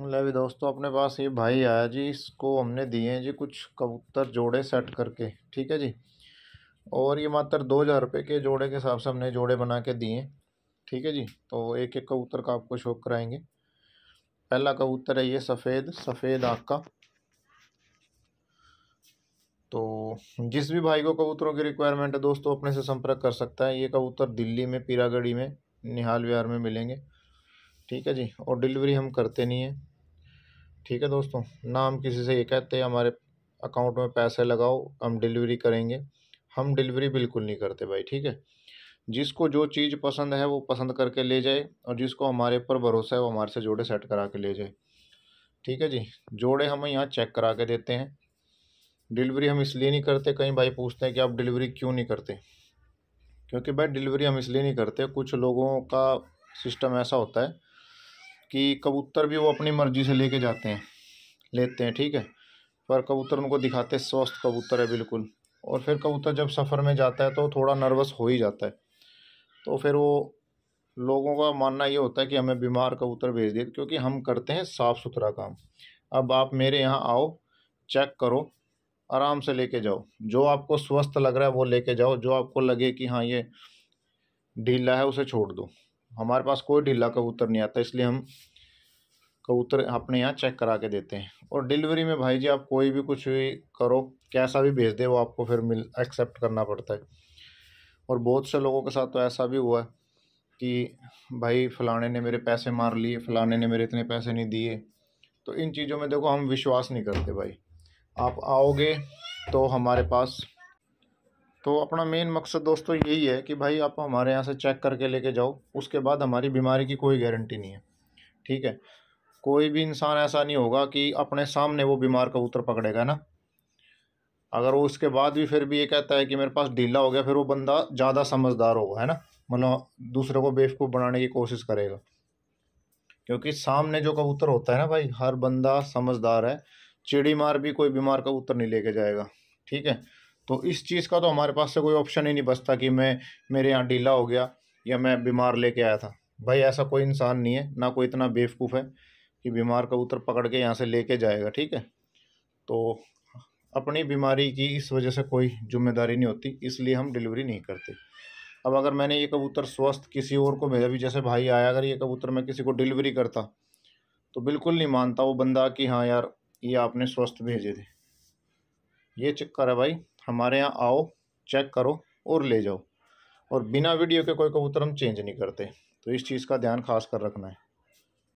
ले दोस्तों अपने पास ये भाई आया जी इसको हमने दिए हैं जी कुछ कबूतर जोड़े सेट करके ठीक है जी और ये मात्र दो हज़ार रुपये के जोड़े के हिसाब से हमने जोड़े बना के दिए ठीक है जी तो एक एक कबूतर का आपको शौक कराएंगे पहला कबूतर है ये सफ़ेद सफ़ेद आँख का तो जिस भी भाई को कबूतरों की रिक्वायरमेंट है दोस्तों अपने से संपर्क कर सकता है ये कबूतर दिल्ली में पीरागढ़ी में निहाल विहार में मिलेंगे ठीक है जी और डिलीवरी हम करते नहीं हैं ठीक है दोस्तों ना हम किसी से ये कहते हैं हमारे अकाउंट में पैसे लगाओ हम डिलीवरी करेंगे हम डिलीवरी बिल्कुल नहीं करते भाई ठीक है जिसको जो चीज़ पसंद है वो पसंद करके ले जाए और जिसको हमारे ऊपर भरोसा है वो हमारे से जोड़े सेट करा के ले जाए ठीक है जी जोड़े हम यहाँ चेक करा के देते हैं डिलीवरी हम इसलिए नहीं करते कहीं भाई पूछते हैं कि आप डिलीवरी क्यों नहीं करते क्योंकि भाई डिलीवरी हम इसलिए नहीं करते कुछ लोगों का सिस्टम ऐसा होता है कि कबूतर भी वो अपनी मर्ज़ी से लेके जाते हैं लेते हैं ठीक है पर कबूतर उनको दिखाते स्वस्थ कबूतर है बिल्कुल और फिर कबूतर जब सफ़र में जाता है तो थोड़ा नर्वस हो ही जाता है तो फिर वो लोगों का मानना ये होता है कि हमें बीमार कबूतर भेज दिए क्योंकि हम करते हैं साफ़ सुथरा काम अब आप मेरे यहाँ आओ चेक करो आराम से लेके जाओ जो आपको स्वस्थ लग रहा है वो लेके जाओ जो आपको लगे कि हाँ ये ढीला है उसे छोड़ दो हमारे पास कोई ढीला कबूतर नहीं आता इसलिए हम कबूतर अपने यहाँ चेक करा के देते हैं और डिलीवरी में भाई जी आप कोई भी कुछ भी करो कैसा भी भेज दे वो आपको फिर मिल एक्सेप्ट करना पड़ता है और बहुत से लोगों के साथ तो ऐसा भी हुआ है कि भाई फलाने ने मेरे पैसे मार लिए फलाने ने मेरे इतने पैसे नहीं दिए तो इन चीज़ों में देखो हम विश्वास नहीं करते भाई आप आओगे तो हमारे पास तो अपना मेन मकसद दोस्तों यही है कि भाई आप हमारे यहाँ से चेक करके लेके जाओ उसके बाद हमारी बीमारी की कोई गारंटी नहीं है ठीक है कोई भी इंसान ऐसा नहीं होगा कि अपने सामने वो बीमार कबूतर पकड़ेगा ना अगर वो उसके बाद भी फिर भी ये कहता है कि मेरे पास ढीला हो गया फिर वो बंदा ज़्यादा समझदार होगा है ना मतलब दूसरे को बेवकूफ़ बनाने की कोशिश करेगा क्योंकि सामने जो कबूतर होता है ना भाई हर बंदा समझदार है चिड़ी मार भी कोई बीमार कबूतर नहीं लेके जाएगा ठीक है तो इस चीज़ का तो हमारे पास से कोई ऑप्शन ही नहीं बचता कि मैं मेरे यहाँ ढीला हो गया या मैं बीमार लेके आया था भाई ऐसा कोई इंसान नहीं है ना कोई इतना बेवकूफ़ है कि बीमार कबूतर पकड़ के यहाँ से लेके जाएगा ठीक है तो अपनी बीमारी की इस वजह से कोई जिम्मेदारी नहीं होती इसलिए हम डिलीवरी नहीं करते अब अगर मैंने ये कबूतर स्वस्थ किसी और को भेजा भी जैसे भाई आया अगर ये कबूतर मैं किसी को डिलीवरी करता तो बिल्कुल नहीं मानता वो बंदा कि हाँ यार ये आपने स्वस्थ भेजे थे ये चक्कर है भाई हमारे यहाँ आओ चेक करो और ले जाओ और बिना वीडियो के कोई कबूतर हम चेंज नहीं करते तो इस चीज़ का ध्यान खास कर रखना है